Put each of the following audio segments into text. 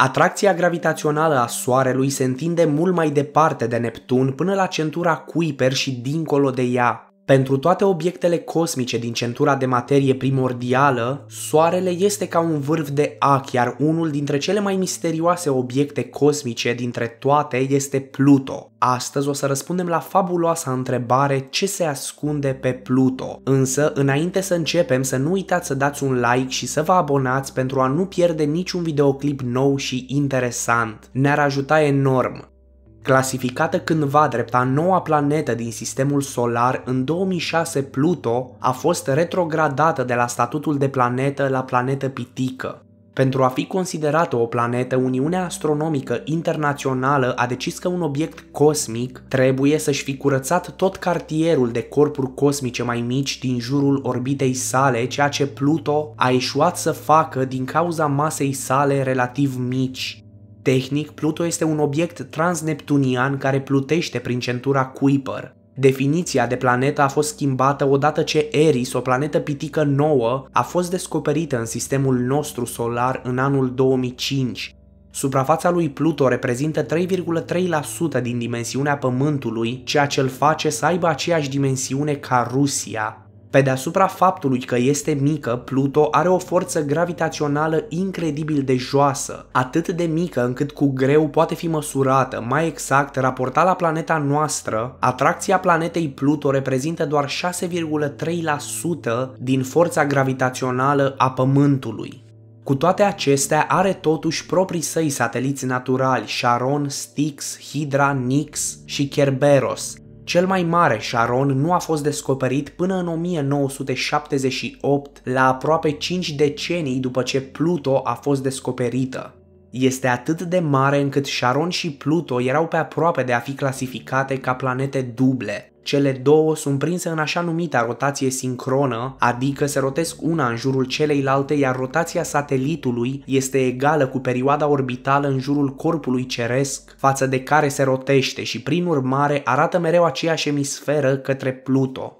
Atracția gravitațională a Soarelui se întinde mult mai departe de Neptun până la centura Kuiper și dincolo de ea. Pentru toate obiectele cosmice din centura de materie primordială, Soarele este ca un vârf de ac, iar unul dintre cele mai misterioase obiecte cosmice dintre toate este Pluto. Astăzi o să răspundem la fabuloasa întrebare ce se ascunde pe Pluto. Însă, înainte să începem, să nu uitați să dați un like și să vă abonați pentru a nu pierde niciun videoclip nou și interesant. Ne-ar ajuta enorm! Clasificată cândva drept a noua planetă din sistemul solar, în 2006 Pluto a fost retrogradată de la statutul de planetă la planetă pitică. Pentru a fi considerată o planetă, Uniunea Astronomică Internațională a decis că un obiect cosmic trebuie să-și fi curățat tot cartierul de corpuri cosmice mai mici din jurul orbitei sale, ceea ce Pluto a eșuat să facă din cauza masei sale relativ mici. Tehnic, Pluto este un obiect transneptunian care plutește prin centura Kuiper. Definiția de planetă a fost schimbată odată ce Eris, o planetă pitică nouă, a fost descoperită în sistemul nostru solar în anul 2005. Suprafața lui Pluto reprezintă 3,3% din dimensiunea Pământului, ceea ce îl face să aibă aceeași dimensiune ca Rusia, pe deasupra faptului că este mică, Pluto are o forță gravitațională incredibil de joasă, atât de mică încât cu greu poate fi măsurată, mai exact raportat la planeta noastră, atracția planetei Pluto reprezintă doar 6,3% din forța gravitațională a Pământului. Cu toate acestea, are totuși proprii săi sateliți naturali, Charon, Styx, Hydra, Nix și Kerberos, cel mai mare Sharon nu a fost descoperit până în 1978, la aproape 5 decenii după ce Pluto a fost descoperită. Este atât de mare încât Charon și Pluto erau pe aproape de a fi clasificate ca planete duble. Cele două sunt prinse în așa numita rotație sincronă, adică se rotesc una în jurul celeilalte, iar rotația satelitului este egală cu perioada orbitală în jurul corpului ceresc, față de care se rotește și prin urmare arată mereu aceeași emisferă către Pluto.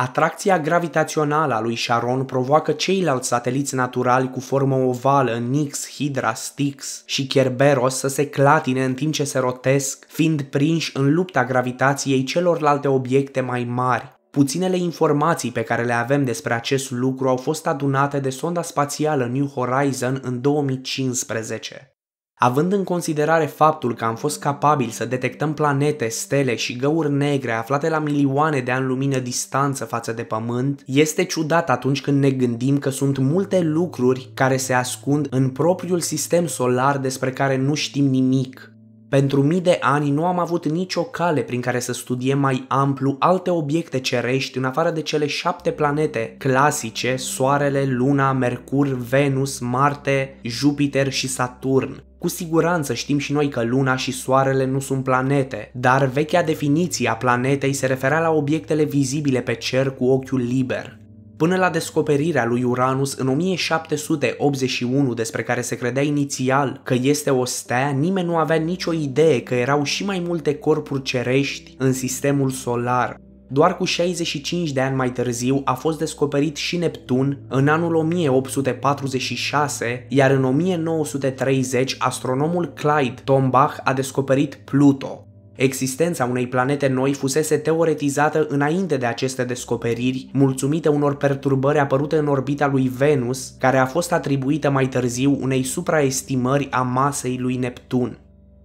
Atracția gravitațională a lui Charon provoacă ceilalți sateliți naturali cu formă ovală, Nix, Hydra, Styx și Kerberos să se clatine în timp ce se rotesc, fiind prinși în lupta gravitației celorlalte obiecte mai mari. Puținele informații pe care le avem despre acest lucru au fost adunate de sonda spațială New Horizon în 2015. Având în considerare faptul că am fost capabili să detectăm planete, stele și găuri negre aflate la milioane de ani lumină distanță față de Pământ, este ciudat atunci când ne gândim că sunt multe lucruri care se ascund în propriul sistem solar despre care nu știm nimic. Pentru mii de ani nu am avut nicio cale prin care să studiem mai amplu alte obiecte cerești în afară de cele șapte planete clasice, Soarele, Luna, Mercur, Venus, Marte, Jupiter și Saturn. Cu siguranță știm și noi că Luna și Soarele nu sunt planete, dar vechea definiție a planetei se referea la obiectele vizibile pe cer cu ochiul liber. Până la descoperirea lui Uranus în 1781, despre care se credea inițial că este o stea, nimeni nu avea nicio idee că erau și mai multe corpuri cerești în sistemul solar, doar cu 65 de ani mai târziu a fost descoperit și Neptun în anul 1846, iar în 1930 astronomul Clyde Tombach a descoperit Pluto. Existența unei planete noi fusese teoretizată înainte de aceste descoperiri, mulțumită unor perturbări apărute în orbita lui Venus, care a fost atribuită mai târziu unei supraestimări a masei lui Neptun.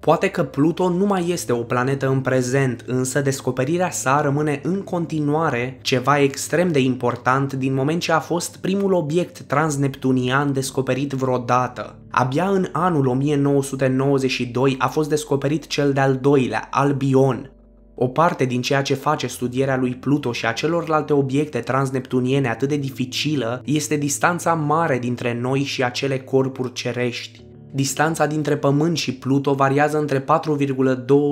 Poate că Pluto nu mai este o planetă în prezent, însă descoperirea sa rămâne în continuare ceva extrem de important din moment ce a fost primul obiect transneptunian descoperit vreodată. Abia în anul 1992 a fost descoperit cel de-al doilea, Albion, o parte din ceea ce face studierea lui Pluto și a celorlalte obiecte transneptuniene atât de dificilă este distanța mare dintre noi și acele corpuri cerești. Distanța dintre Pământ și Pluto variază între 4,2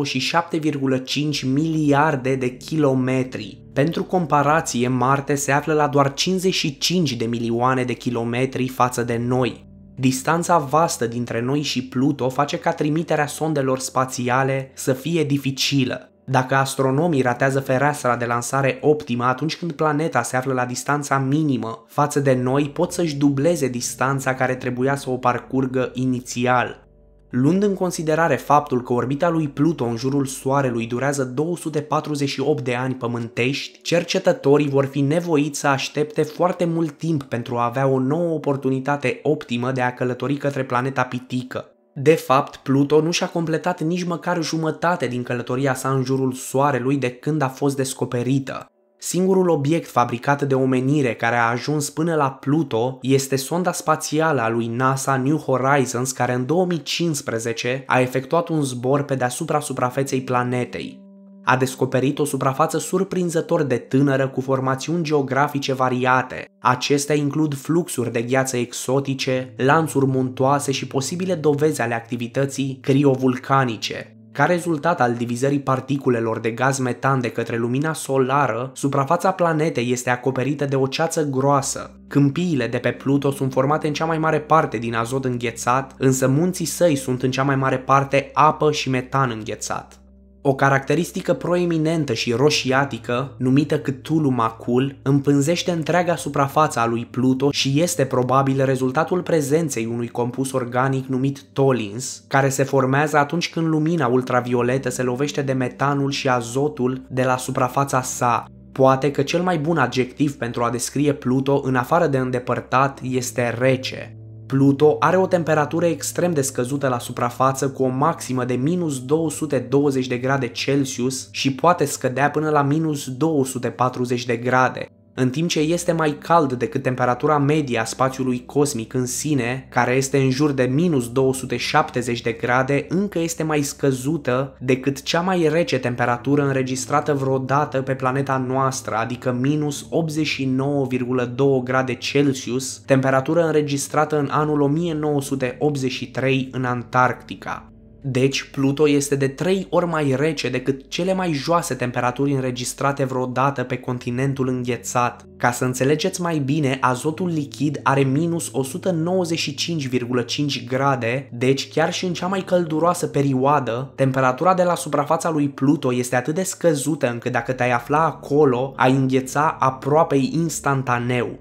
și 7,5 miliarde de kilometri. Pentru comparație, Marte se află la doar 55 de milioane de kilometri față de noi. Distanța vastă dintre noi și Pluto face ca trimiterea sondelor spațiale să fie dificilă. Dacă astronomii ratează fereastra de lansare optimă atunci când planeta se află la distanța minimă față de noi, pot să-și dubleze distanța care trebuia să o parcurgă inițial. Luând în considerare faptul că orbita lui Pluto în jurul Soarelui durează 248 de ani pământești, cercetătorii vor fi nevoiți să aștepte foarte mult timp pentru a avea o nouă oportunitate optimă de a călători către planeta Pitică. De fapt, Pluto nu și-a completat nici măcar jumătate din călătoria sa în jurul Soarelui de când a fost descoperită. Singurul obiect fabricat de omenire care a ajuns până la Pluto este sonda spațială a lui NASA New Horizons care în 2015 a efectuat un zbor pe deasupra suprafeței planetei a descoperit o suprafață surprinzător de tânără cu formațiuni geografice variate. Acestea includ fluxuri de gheață exotice, lanțuri muntoase și posibile dovezi ale activității criovulcanice. Ca rezultat al divizării particulelor de gaz metan de către lumina solară, suprafața planetei este acoperită de o ceață groasă. Câmpiile de pe Pluto sunt formate în cea mai mare parte din azot înghețat, însă munții săi sunt în cea mai mare parte apă și metan înghețat. O caracteristică proeminentă și roșiatică, numită Cthulhu Macul, împânzește întreaga suprafață a lui Pluto și este probabil rezultatul prezenței unui compus organic numit tolins, care se formează atunci când lumina ultravioletă se lovește de metanul și azotul de la suprafața sa, Poate că cel mai bun adjectiv pentru a descrie Pluto, în afară de îndepărtat, este rece. Pluto are o temperatură extrem de scăzută la suprafață cu o maximă de minus 220 de grade Celsius și poate scădea până la minus 240 de grade în timp ce este mai cald decât temperatura medie a spațiului cosmic în sine, care este în jur de minus 270 de grade, încă este mai scăzută decât cea mai rece temperatură înregistrată vreodată pe planeta noastră, adică minus 89,2 grade Celsius, temperatură înregistrată în anul 1983 în Antarctica. Deci, Pluto este de 3 ori mai rece decât cele mai joase temperaturi înregistrate vreodată pe continentul înghețat. Ca să înțelegeți mai bine, azotul lichid are minus 195,5 grade, deci chiar și în cea mai călduroasă perioadă, temperatura de la suprafața lui Pluto este atât de scăzută încât dacă te-ai afla acolo, ai îngheța aproape instantaneu.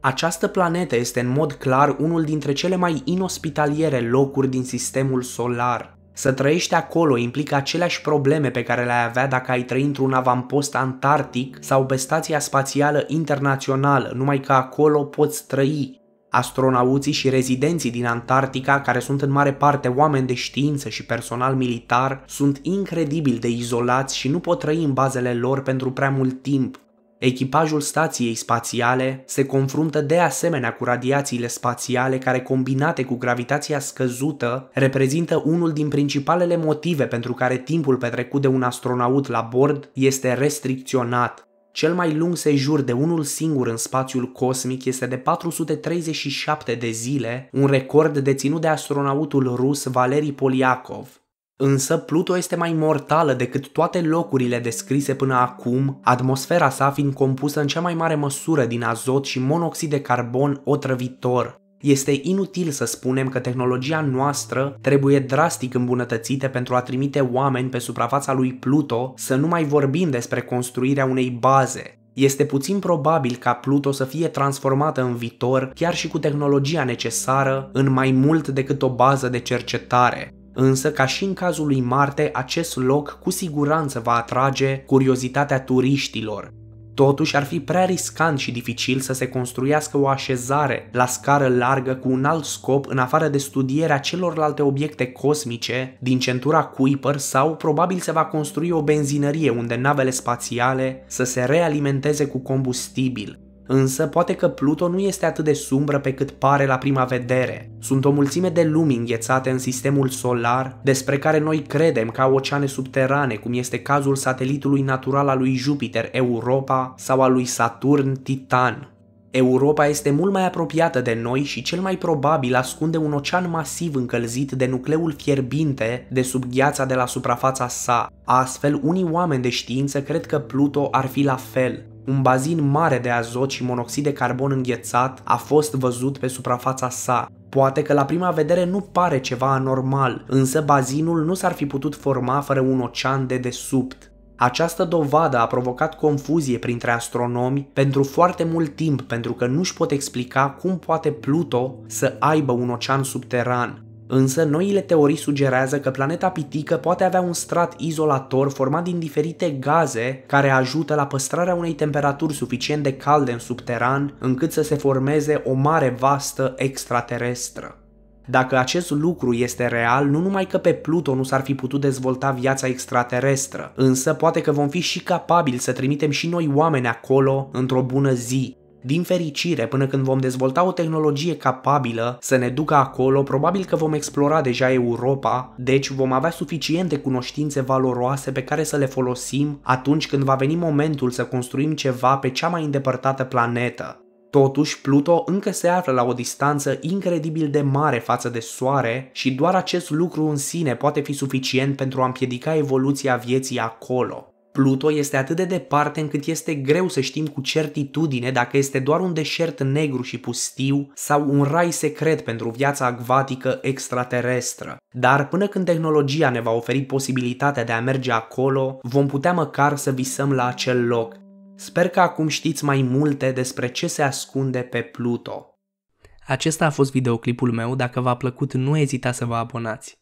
Această planetă este în mod clar unul dintre cele mai inospitaliere locuri din sistemul solar. Să trăiești acolo implică aceleași probleme pe care le-ai avea dacă ai trăi într-un avampost antarctic sau pe stația spațială internațională, numai că acolo poți trăi. Astronauții și rezidenții din Antarctica, care sunt în mare parte oameni de știință și personal militar, sunt incredibil de izolați și nu pot trăi în bazele lor pentru prea mult timp. Echipajul stației spațiale se confruntă de asemenea cu radiațiile spațiale care combinate cu gravitația scăzută reprezintă unul din principalele motive pentru care timpul petrecut de un astronaut la bord este restricționat. Cel mai lung sejur de unul singur în spațiul cosmic este de 437 de zile, un record deținut de astronautul rus Valeri Poliakov, Însă Pluto este mai mortală decât toate locurile descrise până acum, atmosfera sa fiind compusă în cea mai mare măsură din azot și monoxid de carbon otrăvitor. Este inutil să spunem că tehnologia noastră trebuie drastic îmbunătățită pentru a trimite oameni pe suprafața lui Pluto, să nu mai vorbim despre construirea unei baze. Este puțin probabil ca Pluto să fie transformată în viitor, chiar și cu tehnologia necesară, în mai mult decât o bază de cercetare. Însă, ca și în cazul lui Marte, acest loc cu siguranță va atrage curiozitatea turiștilor. Totuși, ar fi prea riscant și dificil să se construiască o așezare la scară largă cu un alt scop în afară de studierea celorlalte obiecte cosmice din centura Kuiper sau probabil se va construi o benzinărie unde navele spațiale să se realimenteze cu combustibil, Însă poate că Pluto nu este atât de sumbră pe cât pare la prima vedere. Sunt o mulțime de lumi înghețate în sistemul solar, despre care noi credem ca oceane subterane, cum este cazul satelitului natural al lui Jupiter, Europa, sau al lui Saturn, Titan. Europa este mult mai apropiată de noi și cel mai probabil ascunde un ocean masiv încălzit de nucleul fierbinte de sub gheața de la suprafața sa. Astfel, unii oameni de știință cred că Pluto ar fi la fel, un bazin mare de azot și monoxid de carbon înghețat a fost văzut pe suprafața sa. Poate că la prima vedere nu pare ceva anormal, însă bazinul nu s-ar fi putut forma fără un ocean de desubt. Această dovadă a provocat confuzie printre astronomi pentru foarte mult timp pentru că nu-și pot explica cum poate Pluto să aibă un ocean subteran. Însă, noile teorii sugerează că planeta pitică poate avea un strat izolator format din diferite gaze care ajută la păstrarea unei temperaturi suficient de calde în subteran încât să se formeze o mare vastă extraterestră. Dacă acest lucru este real, nu numai că pe Pluto nu s-ar fi putut dezvolta viața extraterestră, însă poate că vom fi și capabili să trimitem și noi oameni acolo într-o bună zi, din fericire, până când vom dezvolta o tehnologie capabilă să ne ducă acolo, probabil că vom explora deja Europa, deci vom avea suficiente cunoștințe valoroase pe care să le folosim atunci când va veni momentul să construim ceva pe cea mai îndepărtată planetă. Totuși, Pluto încă se află la o distanță incredibil de mare față de Soare și doar acest lucru în sine poate fi suficient pentru a împiedica evoluția vieții acolo. Pluto este atât de departe încât este greu să știm cu certitudine dacă este doar un deșert negru și pustiu sau un rai secret pentru viața acvatică extraterestră. Dar până când tehnologia ne va oferi posibilitatea de a merge acolo, vom putea măcar să visăm la acel loc. Sper că acum știți mai multe despre ce se ascunde pe Pluto. Acesta a fost videoclipul meu, dacă v-a plăcut nu ezita să vă abonați.